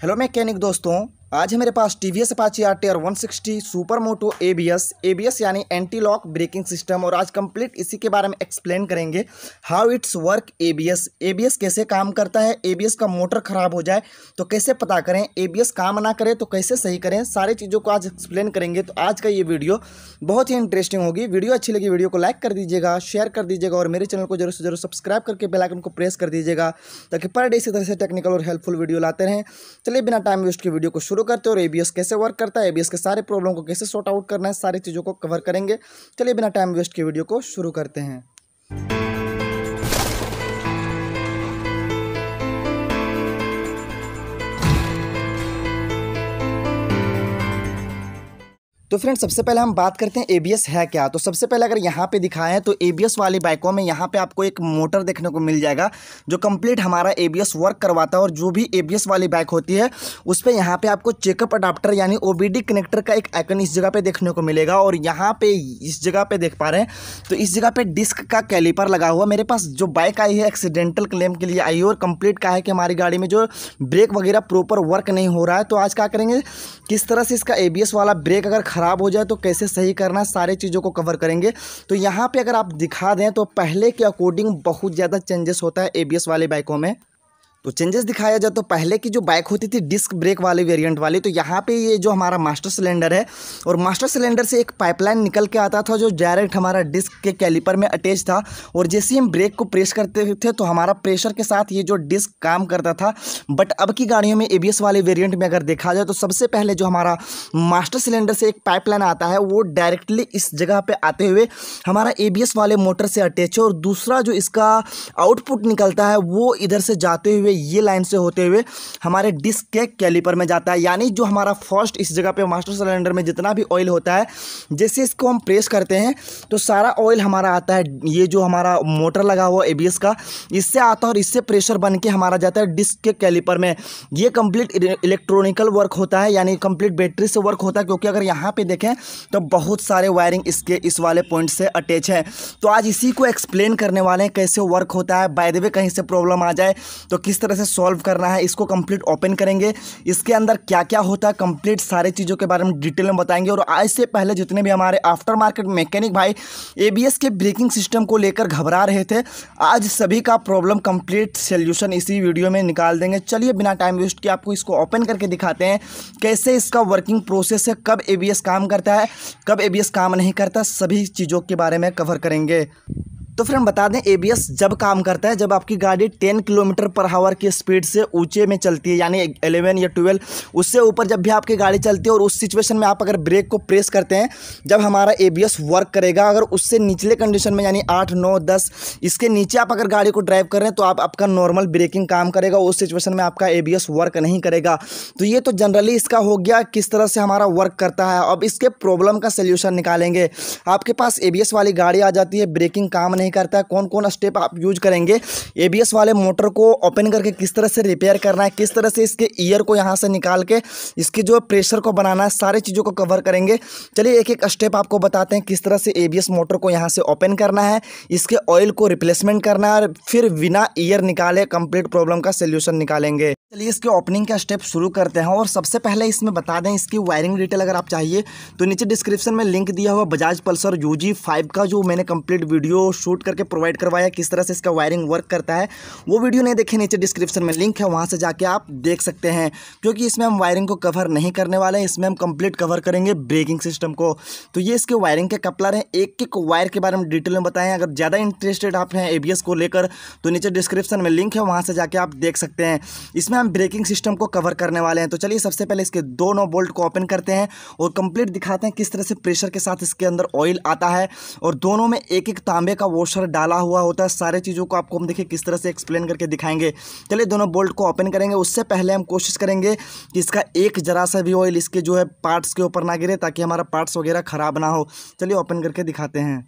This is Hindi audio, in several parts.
हेलो मैकेनिक दोस्तों आज है मेरे पास T V S Apache R T R one sixty super moto A B S A B S यानी एंटी लॉक ब्रेकिंग सिस्टम और आज कंप्लीट इसी के बारे में एक्सप्लेन करेंगे how its work A B S A B S कैसे काम करता है ए बी एस का मोटर खराब हो जाए तो कैसे पता करें ए बी एस काम ना करें तो कैसे सही करें सारी चीज़ों को आज एक्सप्लेन करेंगे तो आज का ये वीडियो बहुत ही इंटरेस्टिंग होगी वीडियो अच्छी लगी वीडियो को लाइक कर दीजिएगा शेयर कर दीजिएगा और मेरे चैनल को जरूर से जरूर सब्सक्राइब करके बेलाइकन को प्रेस कर दीजिएगा ताकि पर डे इसी तरह से टेक्निकल और हेल्पफुल वीडियो लाते रहें चलिए बिना टाइम वेस्ट के वीडियो को शुरू करते हैं और एबीएस कैसे वर्क करता है एबीएस के सारे प्रॉब्लम को कैसे सॉर्ट आउट करना है सारी चीज़ों को कवर करेंगे चलिए बिना टाइम वेस्ट के वीडियो को शुरू करते हैं तो फ्रेंड सबसे पहले हम बात करते हैं एबीएस है क्या तो सबसे पहले अगर यहाँ पे दिखाएं तो एबीएस वाली बाइकों में यहाँ पे आपको एक मोटर देखने को मिल जाएगा जो कंप्लीट हमारा एबीएस वर्क करवाता है और जो भी एबीएस वाली बाइक होती है उस पर यहाँ पे आपको चेकअप अडाप्टर यानी ओबीडी कनेक्टर का एक आइकन इस जगह पर देखने को मिलेगा और यहाँ पर इस जगह पर देख पा रहे हैं तो इस जगह पर डिस्क का कैलीपर लगा हुआ मेरे पास जो बाइक आई है एक्सीडेंटल क्लेम के लिए आई और कंप्लीट का है कि हमारी गाड़ी में जो ब्रेक वगैरह प्रॉपर वर्क नहीं हो रहा है तो आज क्या करेंगे किस तरह से इसका ए वाला ब्रेक अगर ख़राब हो जाए तो कैसे सही करना सारे चीज़ों को कवर करेंगे तो यहाँ पर अगर आप दिखा दें तो पहले के अकॉर्डिंग बहुत ज़्यादा चेंजेस होता है ए वाले बाइकों में तो चेंजेस दिखाया जाए तो पहले की जो बाइक होती थी डिस्क ब्रेक वाले वेरिएंट वाली तो यहाँ पे ये जो हमारा मास्टर सिलेंडर है और मास्टर सिलेंडर से एक पाइपलाइन निकल के आता था जो डायरेक्ट हमारा डिस्क के कैलिपर में अटैच था और जैसे ही हम ब्रेक को प्रेस करते थे तो हमारा प्रेशर के साथ ये जो डिस्क काम करता था बट अब की गाड़ियों में ए वाले वेरियंट में अगर देखा जाए तो सबसे पहले जो हमारा मास्टर सिलेंडर से एक पाइपलाइन आता है वो डायरेक्टली इस जगह पर आते हुए हमारा ए वाले मोटर से अटैच है और दूसरा जो इसका आउटपुट निकलता है वो इधर से जाते हुए ये लाइन से होते हुए हमारे डिस्क के कैलिपर में जाता है यानी जो हमारा फर्स्ट इस जगह पे मास्टर सिलेंडर में जितना भी ऑयल होता है जैसे इसको हम प्रेस करते हैं तो सारा ऑयल हमारा आता है ये जो हमारा मोटर लगा हुआ है का इससे आता है और इससे प्रेशर बन के हमारा जाता है डिस्क के कैलिपर में ये कंप्लीट इलेक्ट्रॉनिकल वर्क होता है यानी कंप्लीट बैटरी से वर्क होता है क्योंकि अगर यहाँ पर देखें तो बहुत सारे वायरिंग इसके इस वाले पॉइंट से अटैच है तो आज इसी को एक्सप्लेन करने वाले हैं कैसे वर्क होता है बाय द वे कहीं से प्रॉब्लम आ जाए तो किस किस तरह से सॉल्व करना है इसको कंप्लीट ओपन करेंगे इसके अंदर क्या क्या होता है कंप्लीट सारे चीज़ों के बारे में डिटेल में बताएंगे और आज से पहले जितने भी हमारे आफ्टर मार्केट मैकेनिक भाई एबीएस के ब्रेकिंग सिस्टम को लेकर घबरा रहे थे आज सभी का प्रॉब्लम कंप्लीट सोल्यूशन इसी वीडियो में निकाल देंगे चलिए बिना टाइम वेस्ट किए आपको इसको ओपन करके दिखाते हैं कैसे इसका वर्किंग प्रोसेस है कब ए काम करता है कब ए काम नहीं करता सभी चीज़ों के बारे में कवर करेंगे तो फ्रेंड बता दें एबीएस जब काम करता है जब आपकी गाड़ी 10 किलोमीटर पर हावर की स्पीड से ऊंचे में चलती है यानी 11 या 12 उससे ऊपर जब भी आपकी गाड़ी चलती है और उस सिचुएशन में आप अगर ब्रेक को प्रेस करते हैं जब हमारा एबीएस वर्क करेगा अगर उससे निचले कंडीशन में यानी आठ नौ दस इसके नीचे आप अगर गाड़ी को ड्राइव कर रहे हैं तो आप आपका नॉर्मल ब्रेकिंग काम करेगा उस सिचुएशन में आपका ए वर्क नहीं करेगा तो ये तो जनरली इसका हो गया किस तरह से हमारा वर्क करता है अब इसके प्रॉब्लम का सोल्यूशन निकालेंगे आपके पास ए वाली गाड़ी आ जाती है ब्रेकिंग काम नहीं नहीं करता है कौन कौन स्टेप आप यूज करेंगे एबीएस वाले मोटर को ओपन करके किस तरह से रिपेयर करना है किस तरह से इसके ईयर को यहाँ से निकाल के इसके जो प्रेशर को बनाना है सारी चीज़ों को कवर करेंगे चलिए एक एक स्टेप आपको बताते हैं किस तरह से ए मोटर को यहाँ से ओपन करना है इसके ऑयल को रिप्लेसमेंट करना है और फिर बिना ईयर निकाले कंप्लीट प्रॉब्लम का सोल्यूशन निकालेंगे चलिए इसके ओपनिंग का स्टेप शुरू करते हैं और सबसे पहले इसमें बता दें इसकी वायरिंग डिटेल अगर आप चाहिए तो नीचे डिस्क्रिप्शन में लिंक दिया हुआ बजाज पल्सर यू जी का जो मैंने कंप्लीट वीडियो शूट रूट करके प्रोवाइड करवाया किस तरह से इसका वायरिंग वर्क करता है वो वीडियो नहीं देखे नीचे डिस्क्रिप्शन में लिंक है वहाँ से जाके आप देख सकते हैं क्योंकि इसमें हम वायरिंग को कवर नहीं करने वाले हैं इसमें हम कंप्लीट कवर करेंगे ब्रेकिंग सिस्टम को तो ये इसके वायरिंग के कपलर हैं एक एक वायर के बारे में डिटेल में बताएं अगर ज़्यादा इंटरेस्टेड आप हैं ए को लेकर तो नीचे डिस्क्रिप्शन में लिंक है वहाँ से जाके आप देख सकते हैं इसमें हम ब्रेकिंग सिस्टम को कवर करने वाले हैं तो चलिए सबसे पहले इसके दोनों बोल्ट को ओपन करते हैं और कंप्लीट दिखाते हैं किस तरह से प्रेशर के साथ इसके अंदर ऑयल आता है और दोनों में एक एक तांबे का वो पोस्टर डाला हुआ होता है सारे चीज़ों को आपको हम देखिए किस तरह से एक्सप्लेन करके दिखाएंगे चलिए दोनों बोल्ट को ओपन करेंगे उससे पहले हम कोशिश करेंगे कि इसका एक जरा सा भी ऑयल इसके जो है पार्ट्स के ऊपर ना गिरे ताकि हमारा पार्ट्स वगैरह ख़राब ना हो चलिए ओपन करके दिखाते हैं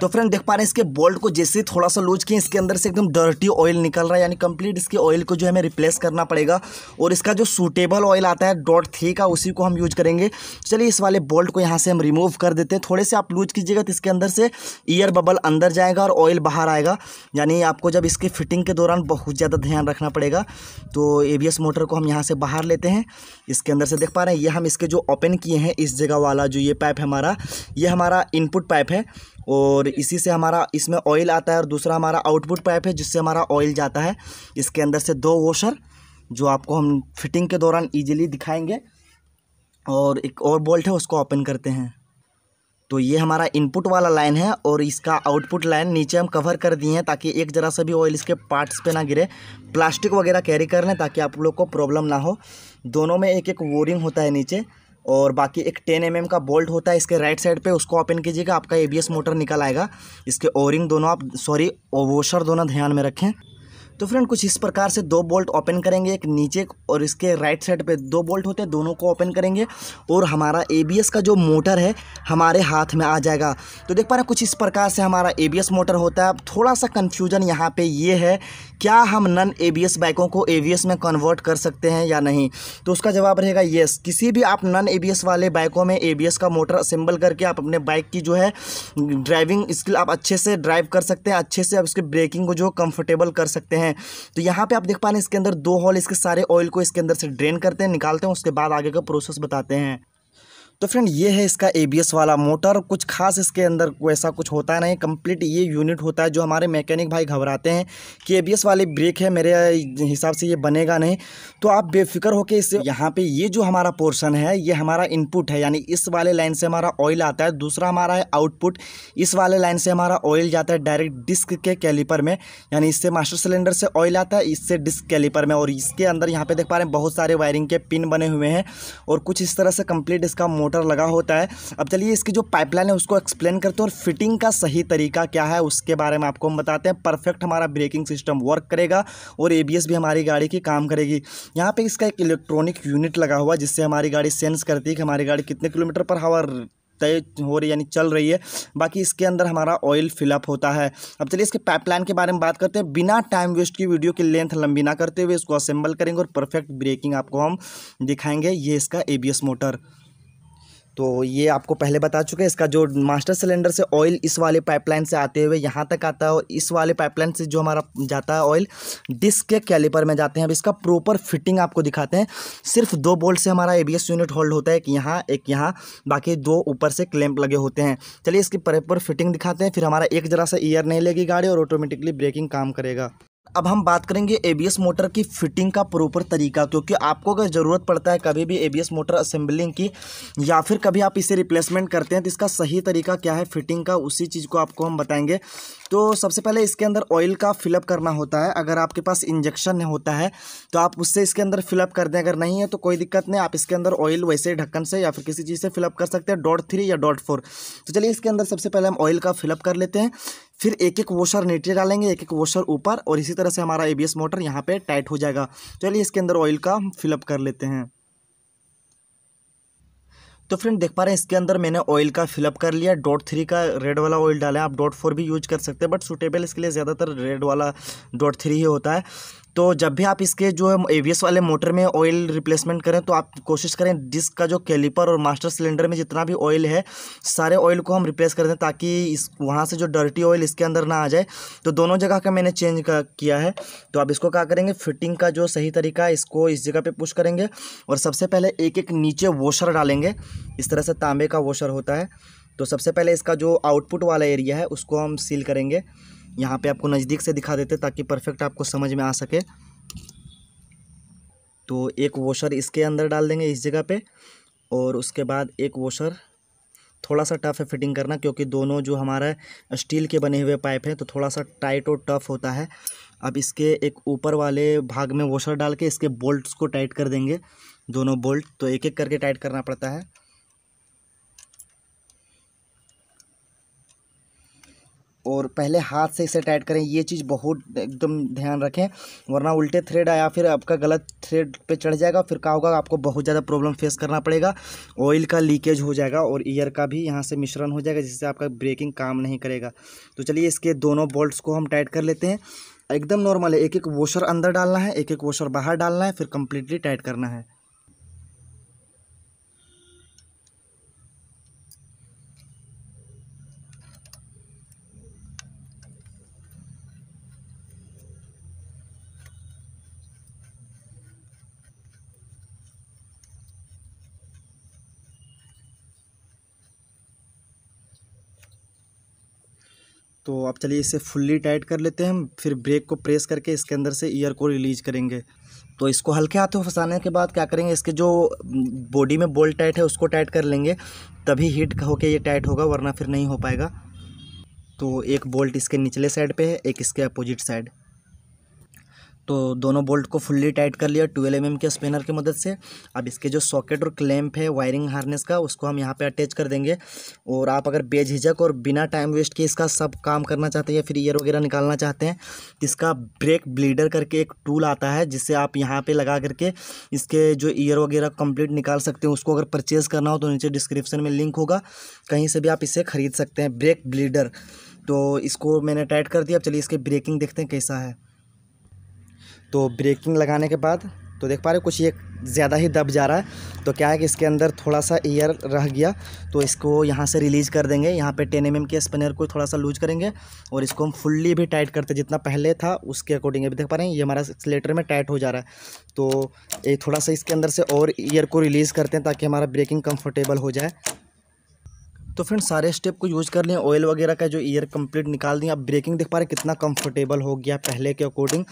तो फ्रेंड देख पा रहे हैं इसके बोल्ट को जैसे थोड़ा सा लूज किए इसके अंदर से एकदम डर्टी ऑयल निकल रहा है यानी कंप्लीट इसके ऑयल को जो है हमें रिप्लेस करना पड़ेगा और इसका जो सूटेबल ऑयल आता है डॉट थ्री का उसी को हम यूज करेंगे चलिए इस वाले बोल्ट को यहाँ से हम रिमूव कर देते हैं थोड़े से आप लूज कीजिएगा तो इसके अंदर से ईयर बबल अंदर जाएगा और ऑयल बाहर आएगा यानी आपको जब इसकी फिटिंग के दौरान बहुत ज़्यादा ध्यान रखना पड़ेगा तो ए मोटर को हम यहाँ से बाहर लेते हैं इसके अंदर से देख पा रहे हैं ये हम इसके जो ओपन किए हैं इस जगह वाला जो ये पाइप है हमारा ये हमारा इनपुट पाइप है और इसी से हमारा इसमें ऑयल आता है और दूसरा हमारा आउटपुट पाइप है जिससे हमारा ऑयल जाता है इसके अंदर से दो वॉशर जो आपको हम फिटिंग के दौरान ईजिली दिखाएंगे और एक और बोल्ट है उसको ओपन करते हैं तो ये हमारा इनपुट वाला लाइन है और इसका आउटपुट लाइन नीचे हम कवर कर दिए हैं ताकि एक ज़रा सा भी ऑयल इसके पार्ट्स पे ना गिरे प्लास्टिक वगैरह कैरी कर लें ताकि आप लोग को प्रॉब्लम ना हो दोनों में एक एक वोरिंग होता है नीचे और बाकी एक टेन एम mm का बोल्ट होता है इसके राइट साइड पे उसको ओपन कीजिएगा आपका एबीएस मोटर निकल आएगा इसके ओरिंग दोनों आप सॉरी ओवोशर दोनों ध्यान में रखें तो फ्रेंड कुछ इस प्रकार से दो बोल्ट ओपन करेंगे एक नीचे और इसके राइट साइड पे दो बोल्ट होते हैं दोनों को ओपन करेंगे और हमारा एबीएस का जो मोटर है हमारे हाथ में आ जाएगा तो देख पा रहे हैं कुछ इस प्रकार से हमारा एबीएस मोटर होता है अब थोड़ा सा कन्फ्यूजन यहाँ पे ये है क्या हम नन एबीएस बाइकों को एबीएस में कन्वर्ट कर सकते हैं या नहीं तो उसका जवाब रहेगा येस किसी भी आप नन एबीएस वाले बाइकों में एबीएस का मोटर असेंबल करके आप अपने बाइक की जो है ड्राइविंग स्किल आप अच्छे से ड्राइव कर सकते हैं अच्छे से आप उसके ब्रेकिंग को जो कंफर्टेबल कर सकते हैं तो यहाँ पर आप देख पा रहे हैं इसके अंदर दो हॉल इसके सारे ऑयल को इसके अंदर से ड्रेन करते हैं निकालते हैं उसके बाद आगे का प्रोसेस बताते हैं तो फ्रेंड ये है इसका एबीएस वाला मोटर कुछ खास इसके अंदर वैसा कुछ होता नहीं कंप्लीट ये यूनिट होता है जो हमारे मैकेनिक भाई घबराते हैं कि एबीएस वाले ब्रेक है मेरे हिसाब से ये बनेगा नहीं तो आप बेफिक्र होकर इससे यहाँ पे ये जो हमारा पोर्शन है ये हमारा इनपुट है यानी इस वाले लाइन से हमारा ऑयल आता है दूसरा हमारा है आउटपुट इस वाले लाइन से हमारा ऑयल जाता है डायरेक्ट डिस्क के कैलीपर में यानी इससे मास्टर सिलेंडर से ऑयल आता है इससे डिस्क कैलीपर में और इसके अंदर यहाँ पे देख पा रहे हैं बहुत सारे वायरिंग के पिन बने हुए हैं और कुछ इस तरह से कम्प्लीट इसका मोटर लगा होता है अब चलिए इसकी जो पाइपलाइन है उसको एक्सप्लेन करते हैं और फिटिंग का सही तरीका क्या है उसके बारे में आपको हम बताते हैं परफेक्ट हमारा ब्रेकिंग सिस्टम वर्क करेगा और ए भी हमारी गाड़ी की काम करेगी यहाँ पर इसका एक इलेक्ट्रॉनिक यूनिट लगा हुआ जिससे हमारी गाड़ी सेंस करती है कि हमारी गाड़ी कितने किलोमीटर पर हवा तय हो रही यानी चल रही है बाकी इसके अंदर हमारा ऑयल फिलअप होता है अब चलिए इसके पाइपलाइन के बारे में बात करते हैं बिना टाइम वेस्ट की वीडियो की लेंथ लंबी ना करते हुए इसको असेंबल करेंगे और परफेक्ट ब्रेकिंग आपको हम दिखाएंगे ये इसका एबीएस मोटर तो ये आपको पहले बता चुके हैं इसका जो मास्टर सिलेंडर से ऑयल इस वाले पाइपलाइन से आते हुए यहाँ तक आता है और इस वाले पाइपलाइन से जो हमारा जाता है ऑयल डिस्क के कैलिपर में जाते हैं अब इसका प्रॉपर फिटिंग आपको दिखाते हैं सिर्फ दो बोल्ट से हमारा एबीएस यूनिट होल्ड होता है एक यहाँ एक यहाँ बाकी दो ऊपर से क्लैम्प लगे होते हैं चलिए इसकी प्रॉपर फिटिंग दिखाते हैं फिर हमारा एक जरा सा ईयर नहीं लेगी गाड़ी और ऑटोमेटिकली ब्रेकिंग काम करेगा अब हम बात करेंगे एबीएस मोटर की फिटिंग का प्रॉपर तरीका क्योंकि आपको अगर ज़रूरत पड़ता है कभी भी एबीएस मोटर असेंबलिंग की या फिर कभी आप इसे रिप्लेसमेंट करते हैं तो इसका सही तरीका क्या है फिटिंग का उसी चीज़ को आपको हम बताएंगे तो सबसे पहले इसके अंदर ऑयल का फिलअप करना होता है अगर आपके पास इंजेक्शन होता है तो आप उससे इसके अंदर फिलअप कर दें अगर नहीं है तो कोई दिक्कत नहीं आप इसके अंदर ऑयल वैसे ढक्कन से या फिर किसी चीज़ से फिलअप कर सकते हैं डॉट थ्री या डॉट फोर तो चलिए इसके अंदर सबसे पहले हम ऑयल का फिलअप कर लेते हैं फिर एक एक वॉशर नीचे डालेंगे एक एक वॉशर ऊपर और इसी तरह से हमारा एबीएस मोटर यहाँ पे टाइट हो जाएगा चलिए इसके अंदर ऑयल का फिलअप कर लेते हैं तो फ्रेंड देख पा रहे हैं इसके अंदर मैंने ऑयल का फिलअप कर लिया डॉट थ्री का रेड वाला ऑयल डाला है आप डॉट फोर भी यूज कर सकते हैं बट सूटेबल इसके लिए ज़्यादातर रेड वाला डॉट थ्री ही होता है तो जब भी आप इसके जो है एवीएस वाले मोटर में ऑयल रिप्लेसमेंट करें तो आप कोशिश करें डिस्क का जो कैलिपर और मास्टर सिलेंडर में जितना भी ऑयल है सारे ऑयल को हम रिप्लेस कर दें ताकि इस वहाँ से जो डर्टी ऑयल इसके अंदर ना आ जाए तो दोनों जगह का मैंने चेंज किया है तो आप इसको क्या करेंगे फिटिंग का जो सही तरीका है इसको इस जगह पर पुश करेंगे और सबसे पहले एक एक नीचे वॉशर डालेंगे इस तरह से तांबे का वॉशर होता है तो सबसे पहले इसका जो आउटपुट वाला एरिया है उसको हम सील करेंगे यहाँ पे आपको नज़दीक से दिखा देते ताकि परफेक्ट आपको समझ में आ सके तो एक वॉशर इसके अंदर डाल देंगे इस जगह पे और उसके बाद एक वॉशर थोड़ा सा टफ़ है फिटिंग करना क्योंकि दोनों जो हमारा स्टील के बने हुए पाइप हैं तो थोड़ा सा टाइट और टफ़ होता है अब इसके एक ऊपर वाले भाग में वॉशर डाल के इसके बोल्ट को टाइट कर देंगे दोनों बोल्ट तो एक एक करके टाइट करना पड़ता है और पहले हाथ से इसे टाइट करें ये चीज़ बहुत एकदम ध्यान रखें वरना उल्टे थ्रेड आया फिर आपका गलत थ्रेड पे चढ़ जाएगा फिर क्या होगा आपको बहुत ज़्यादा प्रॉब्लम फेस करना पड़ेगा ऑयल का लीकेज हो जाएगा और ईयर का भी यहाँ से मिश्रण हो जाएगा जिससे आपका ब्रेकिंग काम नहीं करेगा तो चलिए इसके दोनों बोल्ट्स को हम टाइट कर लेते हैं एकदम नॉर्मल है एक एक वॉशर अंदर डालना है एक एक वॉशर बाहर डालना है फिर कम्प्लीटली टाइट करना है तो आप चलिए इसे फुल्ली टाइट कर लेते हैं हम फिर ब्रेक को प्रेस करके इसके अंदर से ईयर को रिलीज करेंगे तो इसको हल्के हाथों फंसाने के बाद क्या करेंगे इसके जो बॉडी में बोल्ट टाइट है उसको टाइट कर लेंगे तभी हीट होके ये टाइट होगा वरना फिर नहीं हो पाएगा तो एक बोल्ट इसके निचले साइड पे है एक इसके अपोजिट साइड तो दोनों बोल्ट को फुल्ली टाइट कर लिया ट्वेल्व एम mm के स्पेनर की मदद से अब इसके जो सॉकेट और क्लैम्प है वायरिंग हार्नेस का उसको हम यहाँ पे अटैच कर देंगे और आप अगर बेझिझक और बिना टाइम वेस्ट के इसका सब काम करना चाहते हैं या फिर ईयर वगैरह निकालना चाहते हैं इसका ब्रेक ब्लीडर करके एक टूल आता है जिससे आप यहाँ पर लगा करके इसके जो ईयर वगैरह कंप्लीट निकाल सकते हैं उसको अगर परचेज़ करना हो तो नीचे डिस्क्रिप्शन में लिंक होगा कहीं से भी आप इसे ख़रीद सकते हैं ब्रेक ब्लीडर तो इसको मैंने टाइट कर दिया अब चलिए इसके ब्रेकिंग देखते हैं कैसा है तो ब्रेकिंग लगाने के बाद तो देख पा रहे कुछ ये ज़्यादा ही दब जा रहा है तो क्या है कि इसके अंदर थोड़ा सा एयर रह गया तो इसको यहाँ से रिलीज़ कर देंगे यहाँ पे टेन एम mm के स्पनर को थोड़ा सा लूज करेंगे और इसको हम फुल्ली भी टाइट करते जितना पहले था उसके अकॉर्डिंग अभी देख पा रहे हैं ये हमारा एक्सलेटर में टाइट हो जा रहा है तो ये थोड़ा सा इसके अंदर से और ईयर को रिलीज़ करते हैं ताकि हमारा ब्रेकिंग कम्फर्टेबल हो जाए तो फ्रेंड सारे स्टेप को यूज़ कर लें ऑयल वगैरह का जो ईयर कंप्लीट निकाल दें आप ब्रेकिंग देख पा रहे कितना कंफर्टेबल हो गया पहले के अकॉर्डिंग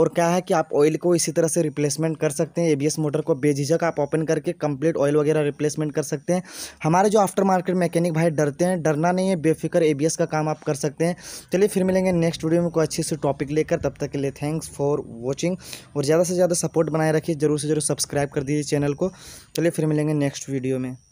और क्या है कि आप ऑयल को इसी तरह से रिप्लेसमेंट कर सकते हैं एबीएस मोटर को बेझिझक आप ओपन करके कंप्लीट ऑयल वगैरह रिप्लेसमेंट कर सकते हैं हमारे जो आफ्टर मार्केट मैकेनिक भाई डरते हैं डरना नहीं है बेफिक्र ए का काम आप कर सकते हैं चलिए फिर मिलेंगे नेक्स्ट वीडियो में कोई अच्छे से टॉपिक लेकर तब तक के लिए थैंक्स फॉर वॉचिंग और ज़्यादा से ज़्यादा सपोर्ट बनाए रखिए ज़रूर से ज़रूर सब्सक्राइब कर दीजिए चैनल को चलिए फिर मिलेंगे नेक्स्ट वीडियो में